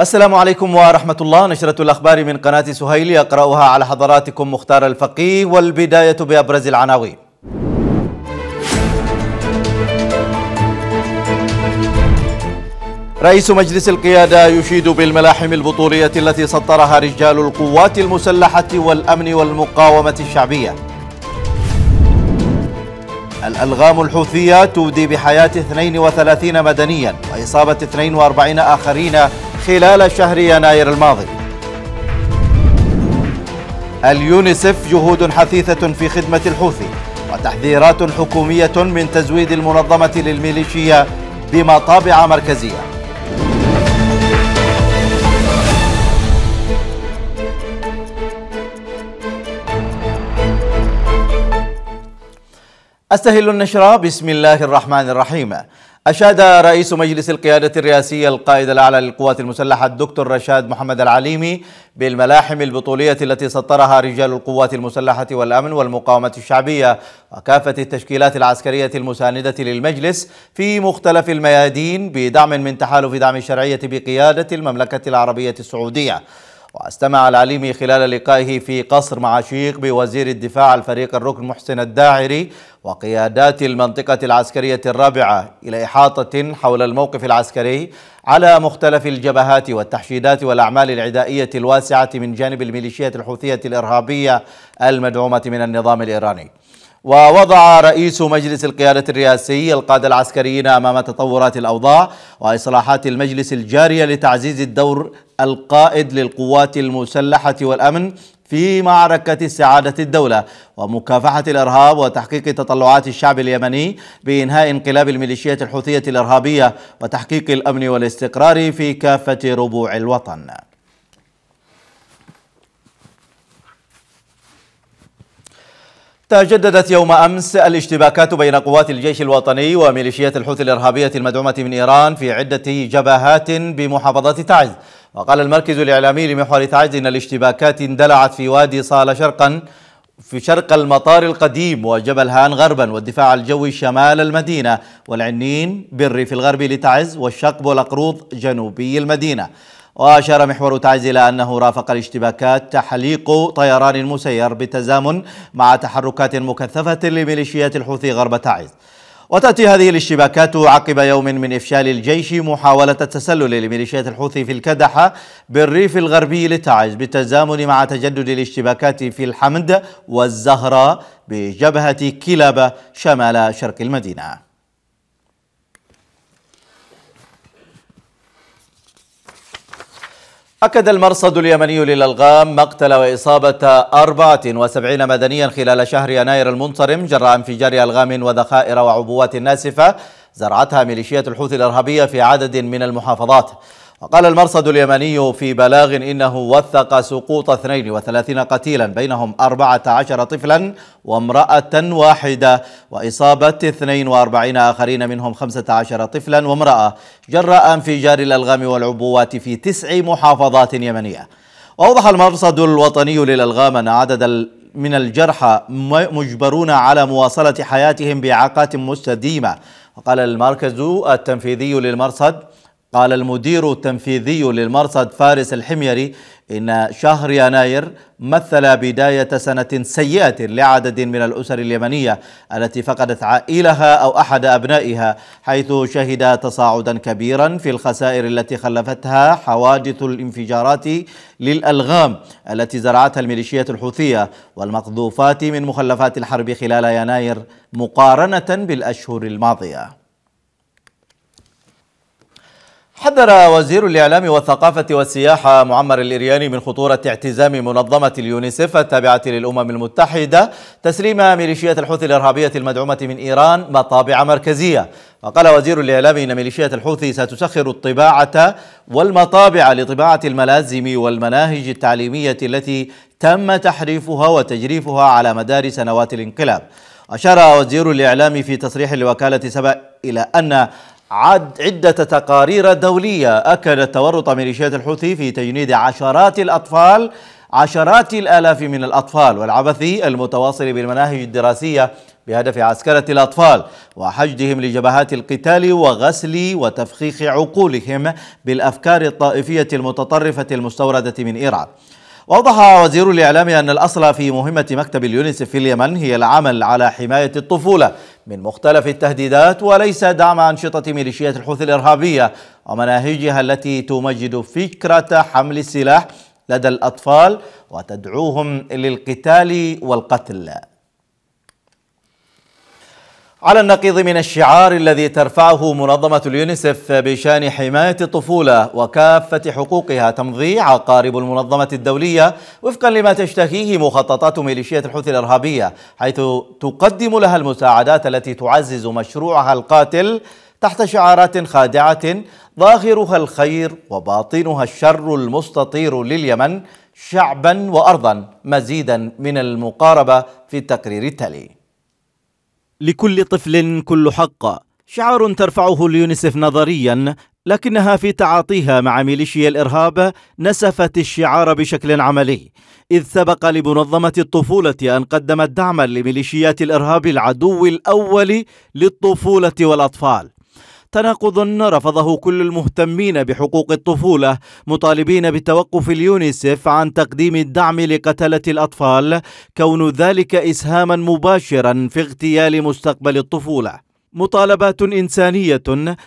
السلام عليكم ورحمة الله نشرة الأخبار من قناة سهيل يقرأها على حضراتكم مختار الفقيه والبداية بأبرز العناوين رئيس مجلس القيادة يشيد بالملاحم البطولية التي سطرها رجال القوات المسلحة والأمن والمقاومة الشعبية الألغام الحوثية تودي بحياة 32 مدنيا وإصابة 42 آخرين خلال شهر يناير الماضي اليونيسف جهود حثيثة في خدمة الحوثي وتحذيرات حكومية من تزويد المنظمة للميليشيا بمطابع مركزيه أستهل النشرة بسم الله الرحمن الرحيم أشاد رئيس مجلس القيادة الرئاسية القائد الأعلى للقوات المسلحة الدكتور رشاد محمد العليمي بالملاحم البطولية التي سطرها رجال القوات المسلحة والأمن والمقاومة الشعبية وكافة التشكيلات العسكرية المساندة للمجلس في مختلف الميادين بدعم من تحالف دعم الشرعية بقيادة المملكة العربية السعودية واستمع العليمي خلال لقائه في قصر معاشيق بوزير الدفاع الفريق الركن محسن الداعري وقيادات المنطقة العسكرية الرابعة إلى إحاطة حول الموقف العسكري على مختلف الجبهات والتحشيدات والأعمال العدائية الواسعة من جانب الميليشيات الحوثية الإرهابية المدعومة من النظام الإيراني ووضع رئيس مجلس القيادة الرئاسي القادة العسكريين أمام تطورات الأوضاع وإصلاحات المجلس الجارية لتعزيز الدور القائد للقوات المسلحة والأمن في معركة سعادة الدولة ومكافحة الإرهاب وتحقيق تطلعات الشعب اليمني بإنهاء انقلاب الميليشيات الحوثية الإرهابية وتحقيق الأمن والاستقرار في كافة ربوع الوطن تجددت يوم أمس الاشتباكات بين قوات الجيش الوطني وميليشيات الحوثي الإرهابية المدعومة من إيران في عدة جبهات بمحافظة تعز وقال المركز الإعلامي لمحور تعز إن الاشتباكات اندلعت في وادي صال شرقا في شرق المطار القديم وجبل هان غربا والدفاع الجوي شمال المدينة والعنين بالريف الغربي لتعز والشقب والأقروض جنوبي المدينة وأشار محور تعز إلى أنه رافق الاشتباكات تحليق طيران مسير بالتزامن مع تحركات مكثفة لميليشيات الحوثي غرب تعز وتأتي هذه الاشتباكات عقب يوم من إفشال الجيش محاولة التسلل لميليشيات الحوثي في الكدحة بالريف الغربي لتعز بالتزامن مع تجدد الاشتباكات في الحمد والزهراء بجبهة كلابة شمال شرق المدينة أكد المرصد اليمني للألغام مقتل وإصابة 74 مدنيا خلال شهر يناير المنصرم جراء انفجار ألغام وذخائر وعبوات ناسفة زرعتها ميليشيات الحوثي الإرهابية في عدد من المحافظات وقال المرصد اليمني في بلاغ إنه وثق سقوط 32 قتيلا بينهم 14 طفلا وامرأة واحدة وإصابة 42 آخرين منهم 15 طفلا وامرأة جراء انفجار الألغام والعبوات في تسع محافظات يمنية وأوضح المرصد الوطني للألغام أن عدد من الجرحى مجبرون على مواصلة حياتهم بإعاقات مستديمة وقال المركز التنفيذي للمرصد قال المدير التنفيذي للمرصد فارس الحميري إن شهر يناير مثل بداية سنة سيئة لعدد من الأسر اليمنية التي فقدت عائلها أو أحد أبنائها حيث شهد تصاعدا كبيرا في الخسائر التي خلفتها حوادث الانفجارات للألغام التي زرعتها الميليشيات الحوثية والمقذوفات من مخلفات الحرب خلال يناير مقارنة بالأشهر الماضية حذر وزير الإعلام والثقافة والسياحة معمر الإرياني من خطورة اعتزام منظمة اليونيسف التابعة للأمم المتحدة تسليم ميليشيات الحوثي الإرهابية المدعومة من إيران مطابع مركزية وقال وزير الإعلام إن ميليشيات الحوثي ستسخر الطباعة والمطابع لطباعة الملازم والمناهج التعليمية التي تم تحريفها وتجريفها على مدار سنوات الانقلاب أشار وزير الإعلام في تصريح لوكالة سبأ إلى أن عد عدة تقارير دولية أكدت تورط ميليشيات الحوثي في تجنيد عشرات الأطفال عشرات الآلاف من الأطفال والعبث المتواصل بالمناهج الدراسية بهدف عسكرة الأطفال وحشدهم لجبهات القتال وغسل وتفخيخ عقولهم بالأفكار الطائفية المتطرفة المستوردة من إيران وضح وزير الإعلام أن الأصل في مهمة مكتب اليونيسف في اليمن هي العمل على حماية الطفولة من مختلف التهديدات وليس دعم أنشطة ميليشيات الحوثي الإرهابية ومناهجها التي تمجد فكرة حمل السلاح لدى الأطفال وتدعوهم للقتال والقتل على النقيض من الشعار الذي ترفعه منظمة اليونيسف بشان حماية الطفولة وكافة حقوقها تمضي عقارب المنظمة الدولية وفقا لما تشتهيه مخططات ميليشيات الحوثي الإرهابية حيث تقدم لها المساعدات التي تعزز مشروعها القاتل تحت شعارات خادعة ظاهرها الخير وباطنها الشر المستطير لليمن شعبا وأرضا مزيدا من المقاربة في التقرير التالي لكل طفل كل حق شعار ترفعه اليونسف نظريا لكنها في تعاطيها مع ميليشيا الإرهاب نسفت الشعار بشكل عملي إذ سبق لمنظمة الطفولة أن قدمت دعما لميليشيات الإرهاب العدو الأول للطفولة والأطفال تناقض رفضه كل المهتمين بحقوق الطفولة مطالبين بتوقف اليونيسف عن تقديم الدعم لقتلة الأطفال كون ذلك إسهاما مباشرا في اغتيال مستقبل الطفولة مطالبات إنسانية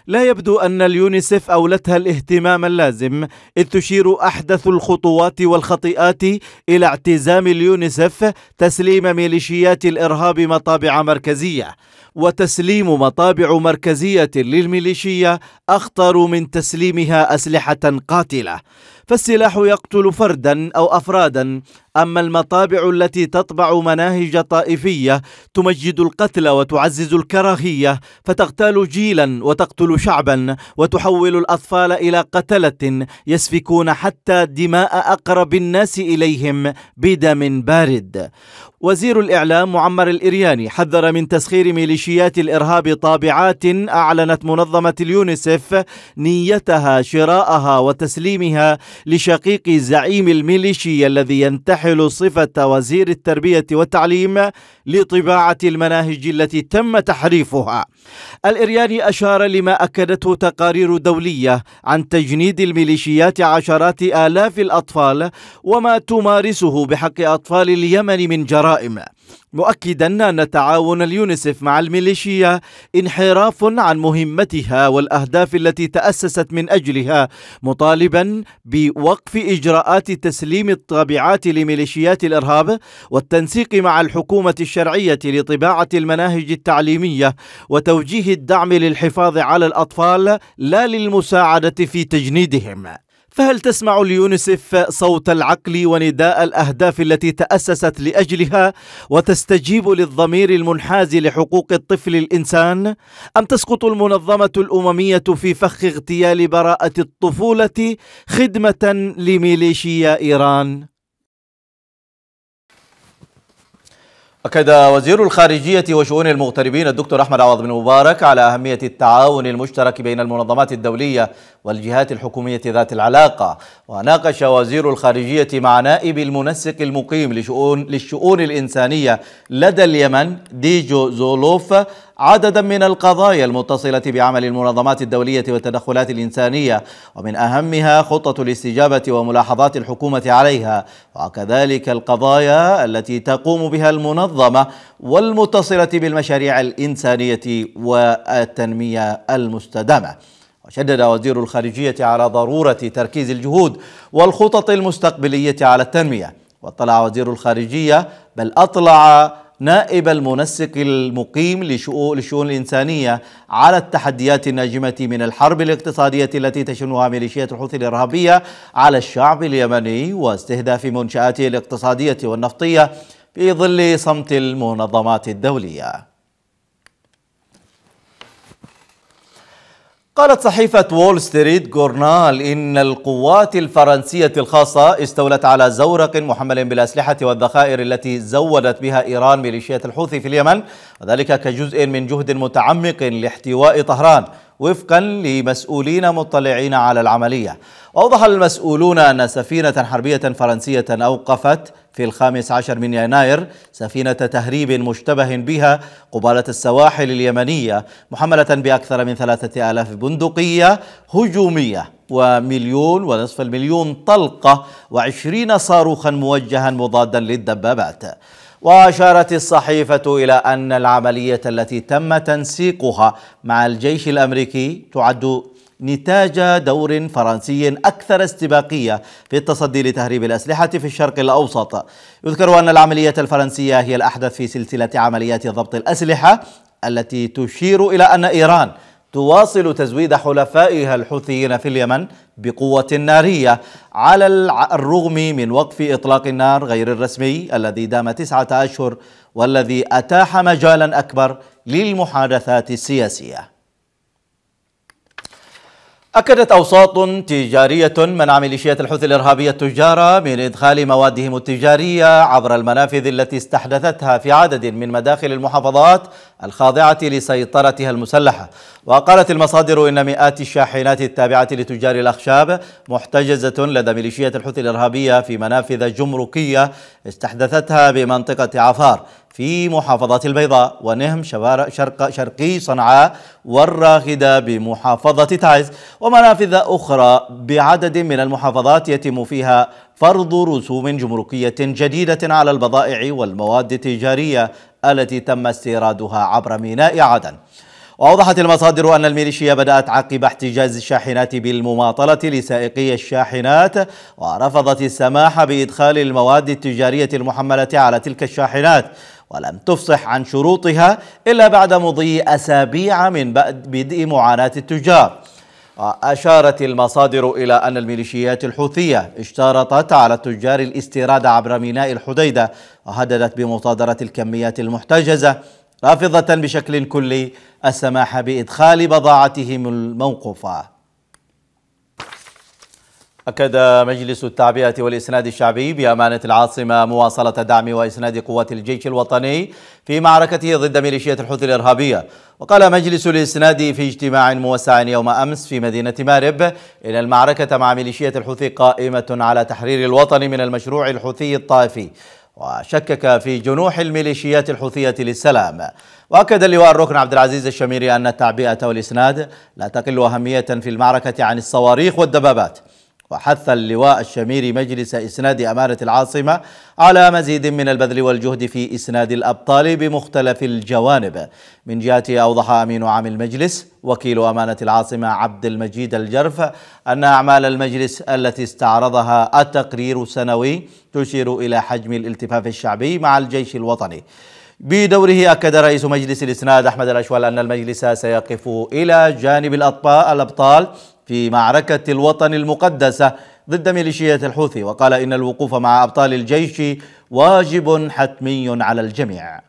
لا يبدو أن اليونيسف أولتها الاهتمام اللازم إذ تشير أحدث الخطوات والخطيئات إلى اعتزام اليونيسف تسليم ميليشيات الإرهاب مطابع مركزية وتسليم مطابع مركزية للميليشية أخطر من تسليمها أسلحة قاتلة فالسلاح يقتل فردا أو أفرادا أما المطابع التي تطبع مناهج طائفية تمجد القتل وتعزز الكراهية فتغتال جيلا وتقتل شعبا وتحول الأطفال إلى قتلة يسفكون حتى دماء أقرب الناس إليهم بدم بارد وزير الإعلام معمر الإرياني حذر من تسخير ميليشيات الإرهاب طابعات أعلنت منظمة اليونيسف نيتها شراءها وتسليمها لشقيق زعيم الميليشيا الذي ينتحر تحمل صفة وزير التربية والتعليم لطباعة المناهج التي تم تحريفها الإرياني أشار لما أكدته تقارير دولية عن تجنيد الميليشيات عشرات آلاف الأطفال وما تمارسه بحق أطفال اليمن من جرائم مؤكدا أن تعاون اليونسف مع الميليشيا انحراف عن مهمتها والأهداف التي تأسست من أجلها مطالبا بوقف إجراءات تسليم الطابعات لميليشيات الإرهاب والتنسيق مع الحكومة الشرعية لطباعة المناهج التعليمية وتوجيه الدعم للحفاظ على الأطفال لا للمساعدة في تجنيدهم فهل تسمع اليونسف صوت العقل ونداء الأهداف التي تأسست لأجلها وتستجيب للضمير المنحاز لحقوق الطفل الإنسان؟ أم تسقط المنظمة الأممية في فخ اغتيال براءة الطفولة خدمة لميليشيا إيران؟ أكد وزير الخارجية وشؤون المغتربين الدكتور أحمد عوض بن مبارك على أهمية التعاون المشترك بين المنظمات الدولية والجهات الحكومية ذات العلاقة وناقش وزير الخارجية مع نائب المنسق المقيم لشؤون, للشؤون الإنسانية لدى اليمن ديجو زولوف عددا من القضايا المتصلة بعمل المنظمات الدولية والتدخلات الإنسانية ومن أهمها خطة الاستجابة وملاحظات الحكومة عليها وكذلك القضايا التي تقوم بها المنظمة والمتصلة بالمشاريع الإنسانية والتنمية المستدامة وشدد وزير الخارجية على ضرورة تركيز الجهود والخطط المستقبلية على التنمية واطلع وزير الخارجية بل أطلع نائب المنسق المقيم لشؤون الإنسانية على التحديات الناجمة من الحرب الاقتصادية التي تشنها ميليشيات الحوثي الإرهابية على الشعب اليمني واستهداف منشآته الاقتصادية والنفطية في ظل صمت المنظمات الدولية قالت صحيفة وول ستريت جورنال إن القوات الفرنسية الخاصة استولت على زورق محمل بالأسلحة والذخائر التي زودت بها إيران ميليشيات الحوثي في اليمن وذلك كجزء من جهد متعمق لاحتواء طهران وفقا لمسؤولين مطلعين على العملية أوضح المسؤولون أن سفينة حربية فرنسية أوقفت في الخامس عشر من يناير سفينة تهريب مشتبه بها قبالة السواحل اليمنية محملة بأكثر من ثلاثة آلاف بندقية هجومية ومليون ونصف المليون طلقة وعشرين صاروخا موجها مضادا للدبابات وأشارت الصحيفة إلى أن العملية التي تم تنسيقها مع الجيش الأمريكي تعد نتاج دور فرنسي أكثر استباقية في التصدي لتهريب الأسلحة في الشرق الأوسط يذكر أن العملية الفرنسية هي الأحدث في سلسلة عمليات ضبط الأسلحة التي تشير إلى أن إيران تواصل تزويد حلفائها الحوثيين في اليمن بقوة نارية على الرغم من وقف إطلاق النار غير الرسمي الذي دام تسعة أشهر والذي أتاح مجالا أكبر للمحادثات السياسية أكدت أوساط تجارية منع ميليشيات الحوثي الإرهابية التجار من إدخال موادهم التجارية عبر المنافذ التي استحدثتها في عدد من مداخل المحافظات الخاضعة لسيطرتها المسلحة وقالت المصادر إن مئات الشاحنات التابعة لتجار الأخشاب محتجزة لدى ميليشيات الحوثي الإرهابية في منافذ جمركية استحدثتها بمنطقة عفار في محافظة البيضاء ونهم شرق شرقي صنعاء والراغدة بمحافظة تعز ومنافذ أخرى بعدد من المحافظات يتم فيها فرض رسوم جمركية جديدة على البضائع والمواد التجارية التي تم استيرادها عبر ميناء عدن وأوضحت المصادر أن الميليشيا بدأت عقب احتجاز الشاحنات بالمماطلة لسائقي الشاحنات ورفضت السماح بإدخال المواد التجارية المحملة على تلك الشاحنات ولم تفصح عن شروطها إلا بعد مضي أسابيع من بدء معاناة التجار أشارت المصادر إلى أن الميليشيات الحوثية اشترطت على التجار الاستيراد عبر ميناء الحديدة وهددت بمصادرة الكميات المحتجزة رافضة بشكل كلي السماح بإدخال بضاعتهم الموقوفة أكد مجلس التعبئة والإسناد الشعبي بأمانة العاصمة مواصلة دعم وإسناد قوات الجيش الوطني في معركته ضد ميليشيات الحوثي الإرهابية وقال مجلس الإسناد في اجتماع موسع يوم أمس في مدينة مارب إن المعركة مع ميليشيات الحوثي قائمة على تحرير الوطن من المشروع الحوثي الطائفي وشكك في جنوح الميليشيات الحوثية للسلام وأكد اللواء الركن عبد العزيز الشميري أن التعبئة والإسناد لا تقل أهمية في المعركة عن الصواريخ والدبابات وحث اللواء الشميري مجلس إسناد أمانة العاصمة على مزيد من البذل والجهد في إسناد الأبطال بمختلف الجوانب من جهته أوضح أمين عام المجلس وكيل أمانة العاصمة عبد المجيد الجرف أن أعمال المجلس التي استعرضها التقرير السنوي تشير إلى حجم الالتفاف الشعبي مع الجيش الوطني بدوره أكد رئيس مجلس الإسناد أحمد الأشوال أن المجلس سيقف إلى جانب الأبطال في معركة الوطن المقدسة ضد ميليشيات الحوثي وقال إن الوقوف مع أبطال الجيش واجب حتمي على الجميع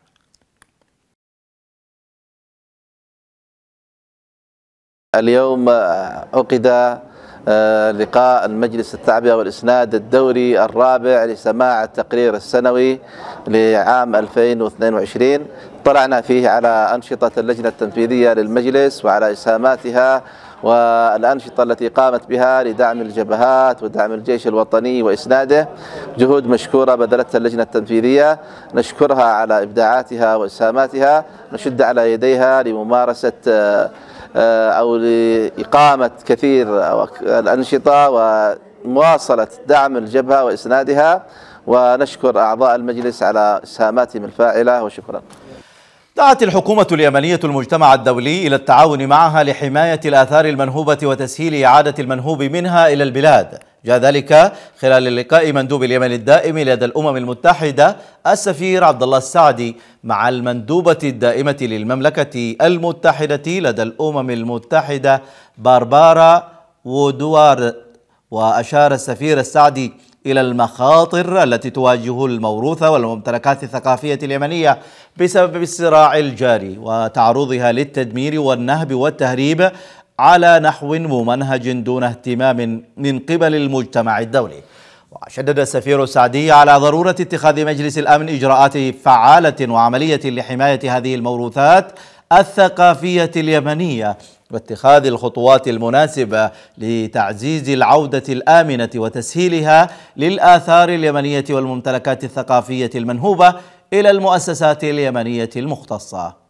اليوم عقد آه، لقاء مجلس التعبئة والإسناد الدوري الرابع لسماع التقرير السنوي لعام 2022 طلعنا فيه على أنشطة اللجنة التنفيذية للمجلس وعلى إسهاماتها والأنشطة التي قامت بها لدعم الجبهات ودعم الجيش الوطني وإسناده جهود مشكورة بذلتها اللجنة التنفيذية نشكرها على إبداعاتها وإسهاماتها نشد على يديها لممارسة آه، أو لإقامة كثير الأنشطة ومواصلة دعم الجبهة وإسنادها ونشكر أعضاء المجلس على إسهاماتهم الفاعلة وشكرا دعت الحكومة اليمنية المجتمع الدولي إلى التعاون معها لحماية الآثار المنهوبة وتسهيل إعادة المنهوب منها إلى البلاد جاء ذلك خلال لقاء مندوب اليمن الدائم لدى الأمم المتحدة السفير عبد الله السعدي مع المندوبة الدائمة للمملكة المتحدة لدى الأمم المتحدة باربارا وودوارد وأشار السفير السعدي إلى المخاطر التي تواجه الموروث والممتلكات الثقافية اليمنية بسبب الصراع الجاري وتعرضها للتدمير والنهب والتهريب على نحو ممنهج دون اهتمام من قبل المجتمع الدولي وشدد السفير السعدي على ضرورة اتخاذ مجلس الأمن إجراءات فعالة وعملية لحماية هذه الموروثات الثقافية اليمنية واتخاذ الخطوات المناسبة لتعزيز العودة الآمنة وتسهيلها للآثار اليمنية والممتلكات الثقافية المنهوبة إلى المؤسسات اليمنية المختصة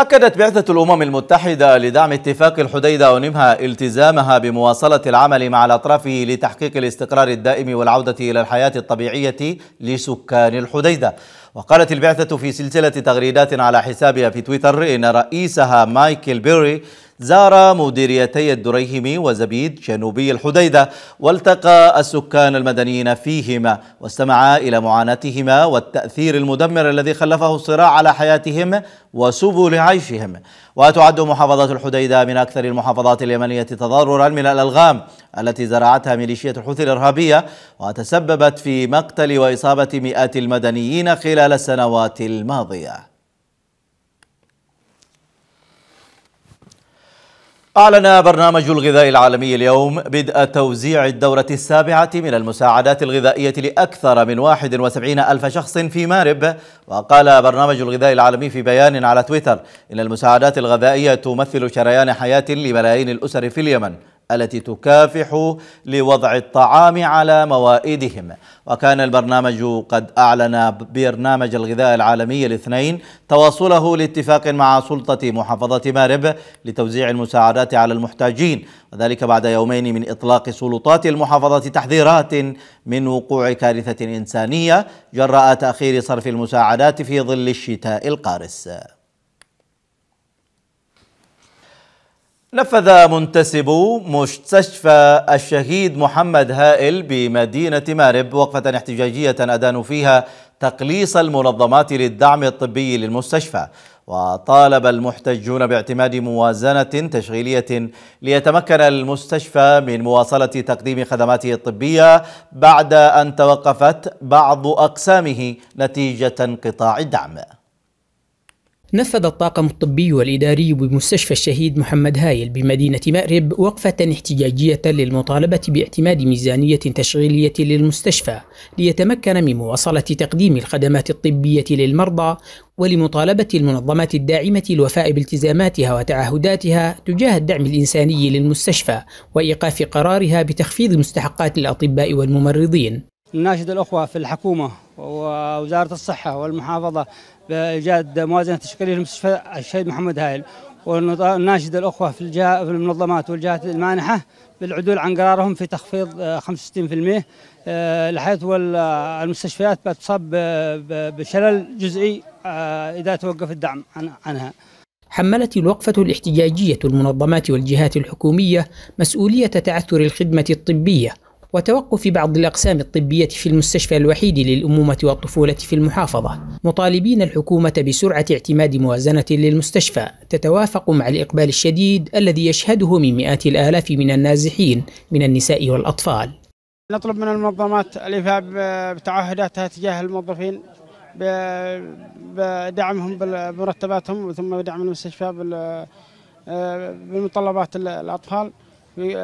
أكدت بعثة الأمم المتحدة لدعم اتفاق الحديدة ونمها التزامها بمواصلة العمل مع الأطراف لتحقيق الاستقرار الدائم والعودة إلى الحياة الطبيعية لسكان الحديدة وقالت البعثة في سلسلة تغريدات على حسابها في تويتر إن رئيسها مايكل بيري زار مديريتي الدريهمي وزبيد جنوبي الحديدة والتقى السكان المدنيين فيهما واستمع إلى معاناتهما والتأثير المدمر الذي خلفه الصراع على حياتهم وسبل عيشهم وتعد محافظة الحديدة من أكثر المحافظات اليمنية تضررا من الألغام التي زرعتها ميليشية الحوثي الإرهابية وتسببت في مقتل وإصابة مئات المدنيين خلال السنوات الماضية أعلن برنامج الغذاء العالمي اليوم بدء توزيع الدورة السابعة من المساعدات الغذائية لأكثر من 71 ألف شخص في مارب وقال برنامج الغذاء العالمي في بيان على تويتر إن المساعدات الغذائية تمثل شريان حياة لملايين الأسر في اليمن التي تكافح لوضع الطعام على موائدهم وكان البرنامج قد أعلن برنامج الغذاء العالمي الاثنين تواصله لاتفاق مع سلطة محافظة مارب لتوزيع المساعدات على المحتاجين وذلك بعد يومين من إطلاق سلطات المحافظة تحذيرات من وقوع كارثة إنسانية جراء تأخير صرف المساعدات في ظل الشتاء القارس نفذ منتسبو مستشفى الشهيد محمد هائل بمدينة مارب وقفة احتجاجية أدانوا فيها تقليص المنظمات للدعم الطبي للمستشفى وطالب المحتجون باعتماد موازنة تشغيلية ليتمكن المستشفى من مواصلة تقديم خدماته الطبية بعد أن توقفت بعض أقسامه نتيجة انقطاع الدعم نفذ الطاقم الطبي والإداري بمستشفى الشهيد محمد هايل بمدينة مأرب وقفة احتجاجية للمطالبة باعتماد ميزانية تشغيلية للمستشفى ليتمكن من مواصلة تقديم الخدمات الطبية للمرضى ولمطالبة المنظمات الداعمة الوفاء بالتزاماتها وتعهداتها تجاه الدعم الإنساني للمستشفى وإيقاف قرارها بتخفيض مستحقات الأطباء والممرضين نناشد الأخوة في الحكومة ووزارة الصحة والمحافظة بإيجاد موازنة تشغيليه لمستشفى الشهيد محمد هايل ونناشد الأخوة في الجهة في المنظمات والجهات المانحة بالعدول عن قرارهم في تخفيض 65% آه، آه، لحيث آه، المستشفيات بتصاب بشلل جزئي إذا توقف الدعم عنها حملت الوقفة الاحتجاجية المنظمات والجهات الحكومية مسؤولية تعثر الخدمة الطبية وتوقف بعض الأقسام الطبية في المستشفى الوحيد للأمومة والطفولة في المحافظة مطالبين الحكومة بسرعة اعتماد موازنة للمستشفى تتوافق مع الإقبال الشديد الذي يشهده من مئات الآلاف من النازحين من النساء والأطفال نطلب من المنظمات الإفاء بتعهداتها تجاه الموظفين بدعمهم بمرتباتهم ثم بدعم المستشفى بمطلبات آه، الأطفال في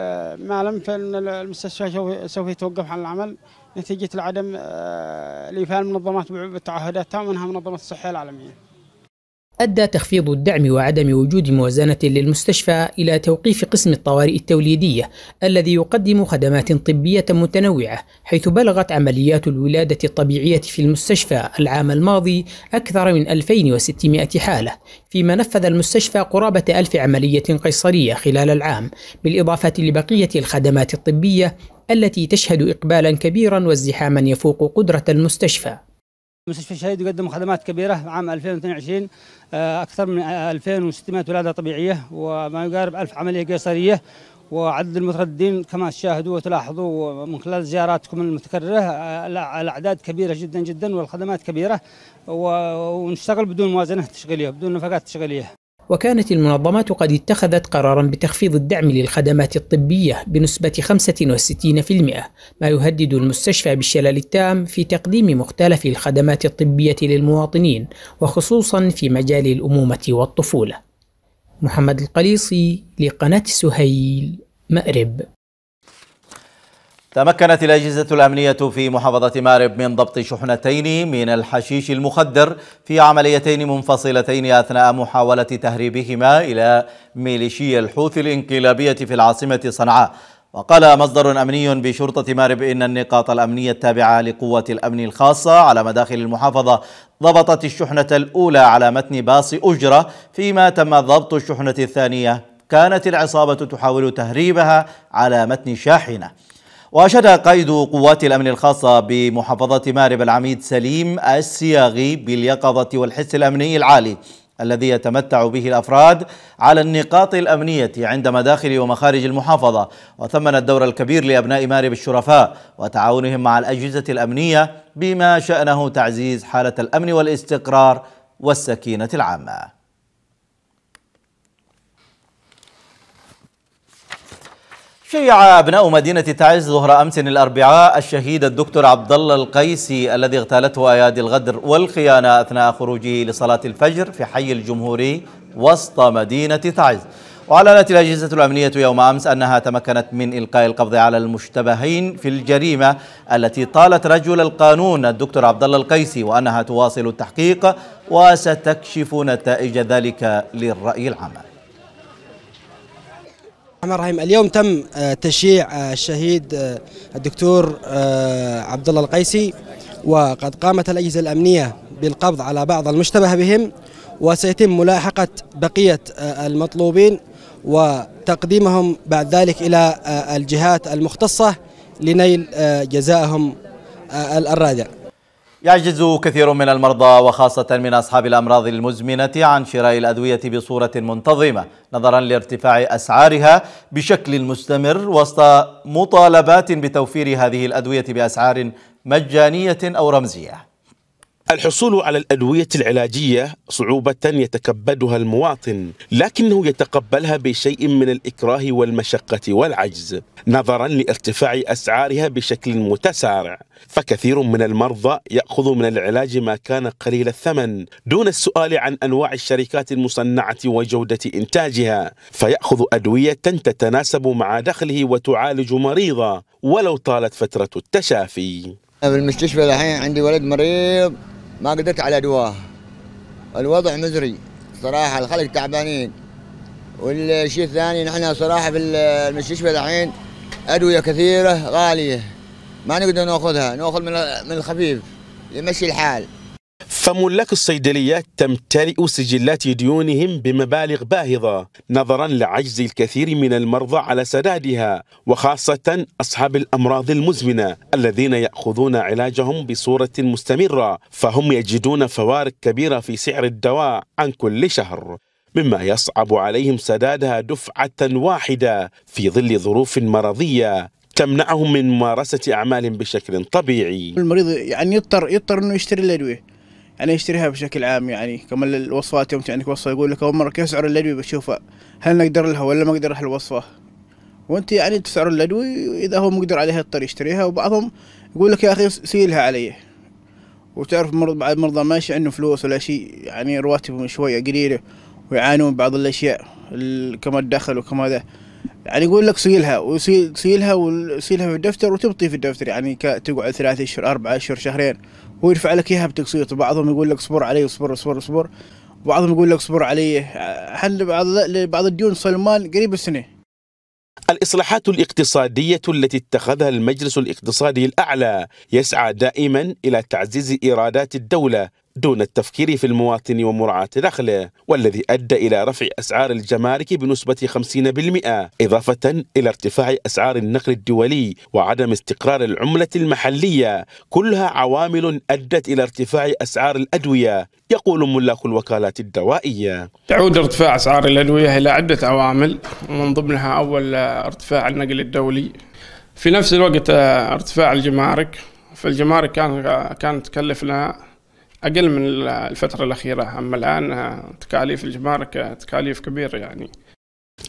ما لم فان المستشفى سوف يتوقف عن العمل نتيجه لعدم آه، الإيفاء المنظمات بتعهداتها ومنها منظمه الصحه العالميه أدى تخفيض الدعم وعدم وجود موازنة للمستشفى إلى توقيف قسم الطوارئ التوليدية الذي يقدم خدمات طبية متنوعة حيث بلغت عمليات الولادة الطبيعية في المستشفى العام الماضي أكثر من 2600 حالة فيما نفذ المستشفى قرابة ألف عملية قيصرية خلال العام بالإضافة لبقية الخدمات الطبية التي تشهد إقبالا كبيرا وازدحاما يفوق قدرة المستشفى مستشفى الشهيد يقدم خدمات كبيرة عام 2022 آه، أكثر من 2600 ولادة طبيعية وما يقارب ألف عملية قيصرية وعدد المترددين كما تشاهدوا وتلاحظوا من خلال زياراتكم المتكررة آه، الأعداد كبيرة جدا جدا والخدمات كبيرة ونشتغل بدون موازنة تشغيلية بدون نفقات تشغيلية وكانت المنظمات قد اتخذت قرارا بتخفيض الدعم للخدمات الطبية بنسبة 65% ما يهدد المستشفى بالشلل التام في تقديم مختلف الخدمات الطبية للمواطنين وخصوصا في مجال الأمومة والطفولة محمد القليصي لقناة سهيل مأرب تمكنت الأجهزة الأمنية في محافظة مارب من ضبط شحنتين من الحشيش المخدر في عمليتين منفصلتين أثناء محاولة تهريبهما إلى ميليشيا الحوثي الإنقلابية في العاصمة صنعاء وقال مصدر أمني بشرطة مارب إن النقاط الأمنية التابعة لقوة الأمن الخاصة على مداخل المحافظة ضبطت الشحنة الأولى على متن باص أجرة فيما تم ضبط الشحنة الثانية كانت العصابة تحاول تهريبها على متن شاحنة وأشاد قائد قوات الأمن الخاصة بمحافظة مارب العميد سليم السياغي باليقظة والحس الأمني العالي الذي يتمتع به الأفراد على النقاط الأمنية عند مداخل ومخارج المحافظة وثمن الدور الكبير لأبناء مارب الشرفاء وتعاونهم مع الأجهزة الأمنية بما شأنه تعزيز حالة الأمن والاستقرار والسكينة العامة شيع أبناء مدينة تعز ظهر أمس الأربعاء الشهيد الدكتور عبد الله القيسي الذي اغتالته أيادي الغدر والخيانة أثناء خروجه لصلاة الفجر في حي الجمهوري وسط مدينة تعز وأعلنت الأجهزة الأمنية يوم أمس أنها تمكنت من إلقاء القبض على المشتبهين في الجريمة التي طالت رجل القانون الدكتور عبد الله القيسي وأنها تواصل التحقيق وستكشف نتائج ذلك للرأي العام الرحيم اليوم تم آه، تشييع آه، الشهيد آه، الدكتور عبد الله القيسي وقد قامت الأجهزة الأمنية بالقبض على بعض المشتبه بهم وسيتم ملاحقة بقية المطلوبين وتقديمهم بعد ذلك إلى الجهات المختصة لنيل جزائهم الرادع يعجز كثير من المرضى وخاصة من أصحاب الأمراض المزمنة عن شراء الأدوية بصورة منتظمة نظرا لارتفاع أسعارها بشكل مستمر وسط مطالبات بتوفير هذه الأدوية بأسعار مجانية أو رمزية الحصول على الأدوية العلاجية صعوبة يتكبدها المواطن لكنه يتقبلها بشيء من الإكراه والمشقة والعجز نظرا لارتفاع أسعارها بشكل متسارع فكثير من المرضى يأخذ من العلاج ما كان قليل الثمن دون السؤال عن أنواع الشركات المصنعة وجودة إنتاجها فيأخذ أدوية تتناسب مع دخله وتعالج مريضه ولو طالت فترة التشافي بالمستشفى الحين عندي ولد مريض ما قدرت على دواه الوضع مزري صراحة الخلق تعبانين والشيء الثاني نحن صراحة في المستشفى الحين أدوية كثيرة غالية ما نقدر ناخذها ناخذ من الخفيف يمشي الحال فملاك الصيدليات تمتلئ سجلات ديونهم بمبالغ باهظة نظرا لعجز الكثير من المرضى على سدادها وخاصة أصحاب الأمراض المزمنة الذين يأخذون علاجهم بصورة مستمرة فهم يجدون فوارق كبيرة في سعر الدواء عن كل شهر مما يصعب عليهم سدادها دفعة واحدة في ظل ظروف مرضية تمنعهم من ممارسة أعمالهم بشكل طبيعي المريض يعني يضطر يضطر أنه يشتري الأدوية انا اشتريها بشكل عام يعني كمان الوصفات يوم عندك وصفه يقول لك اول مره كيف سعر الأدوية بتشوفه هل نقدر لها ولا ما اقدر لها الوصفه وانت يعني تسعر الأدوية اذا هو مقدر عليها يضطر يشتريها وبعضهم يقول لك يا اخي سيلها علي وتعرف مرض بعد مرضى ماشي عندهم فلوس ولا شيء يعني رواتبهم شويه قليله ويعانون بعض الاشياء كما الدخل وكما ذا يعني يقول لك سيلها وسيلها وسيلها في الدفتر وتبطي في الدفتر يعني تقعد ثلاثة اشهر اربعة اشهر شهرين يرفع لك اياها بتقسيط وبعضهم يقول لك اصبر علي اصبر اصبر اصبر وبعضهم يقول لك اصبر علي حل بعض بعض الديون سلمان قريب السنه الإصلاحات الاقتصادية التي اتخذها المجلس الاقتصادي الأعلى يسعى دائما إلى تعزيز إيرادات الدولة دون التفكير في المواطن ومراعاة دخله والذي أدى إلى رفع أسعار الجمارك بنسبة 50% إضافة إلى ارتفاع أسعار النقل الدولي وعدم استقرار العملة المحلية كلها عوامل أدت إلى ارتفاع أسعار الأدوية يقول ملاك الوكالات الدوائية تعود ارتفاع أسعار الأدوية إلى عدة عوامل من ضمنها أول ارتفاع النقل الدولي في نفس الوقت آه، ارتفاع الجمارك فالجمارك كان آه، كانت تكلفنا اقل من الفتره الاخيره اما الان آه، تكاليف الجمارك تكاليف كبيره يعني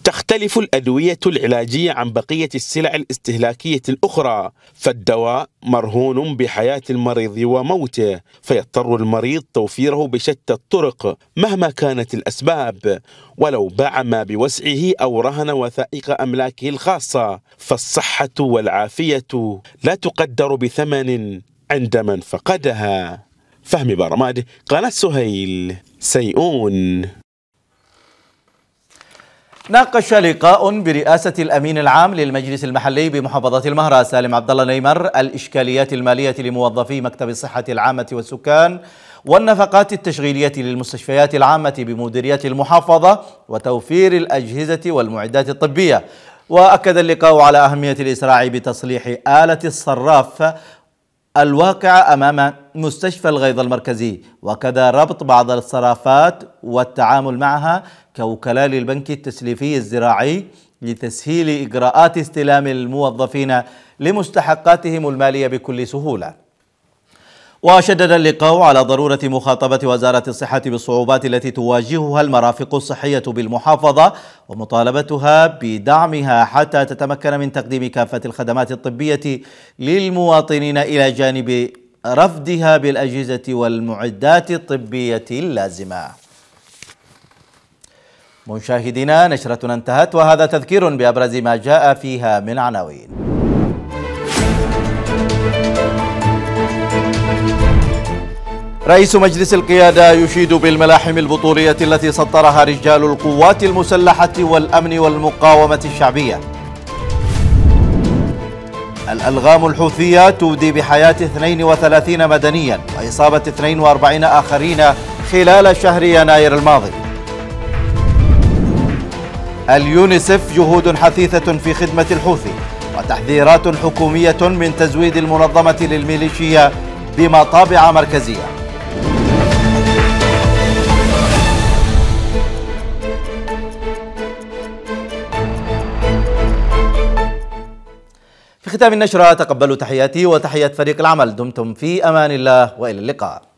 تختلف الأدوية العلاجية عن بقية السلع الاستهلاكية الأخرى فالدواء مرهون بحياة المريض وموته فيضطر المريض توفيره بشتى الطرق مهما كانت الأسباب ولو باع ما بوسعه أو رهن وثائق أملاكه الخاصة فالصحة والعافية لا تقدر بثمن عند من فقدها فهمي برماده قناة سهيل سيئون ناقش لقاء برئاسة الأمين العام للمجلس المحلي بمحافظة المهرة سالم عبد الله نيمر الإشكاليات المالية لموظفي مكتب الصحة العامة والسكان والنفقات التشغيلية للمستشفيات العامة بمديرية المحافظة وتوفير الأجهزة والمعدات الطبية وأكد اللقاء على أهمية الإسراع بتصليح آلة الصراف الواقعة أمام مستشفى الغيظ المركزي وكذا ربط بعض الصرافات والتعامل معها كوكلاء للبنك التسليفي الزراعي لتسهيل إجراءات استلام الموظفين لمستحقاتهم المالية بكل سهولة وشدد اللقاء على ضرورة مخاطبة وزارة الصحة بالصعوبات التي تواجهها المرافق الصحية بالمحافظة ومطالبتها بدعمها حتى تتمكن من تقديم كافة الخدمات الطبية للمواطنين إلى جانب رفدها بالأجهزة والمعدات الطبية اللازمة مشاهدينا نشرتنا انتهت وهذا تذكير بأبرز ما جاء فيها من عناوين رئيس مجلس القيادة يشيد بالملاحم البطولية التي سطرها رجال القوات المسلحة والأمن والمقاومة الشعبية الألغام الحوثية تودي بحياة 32 مدنيا وإصابة 42 آخرين خلال شهر يناير الماضي اليونيسف جهود حثيثة في خدمة الحوثي وتحذيرات حكومية من تزويد المنظمة للميليشيا بمطابع مركزيه في ختام النشرة تقبلوا تحياتي وتحيات فريق العمل دمتم في أمان الله وإلى اللقاء